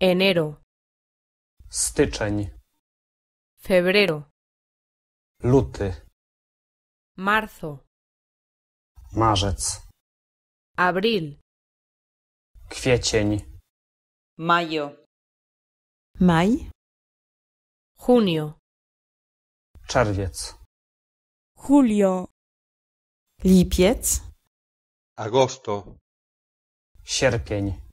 Enero. Styczeń. Febrero. Luty. Marzo. Marzec. Abril. Kwiecień. Mayo. Maj. Junio. Czerwiec. Julio. Lipiec. Agosto. Sierpień.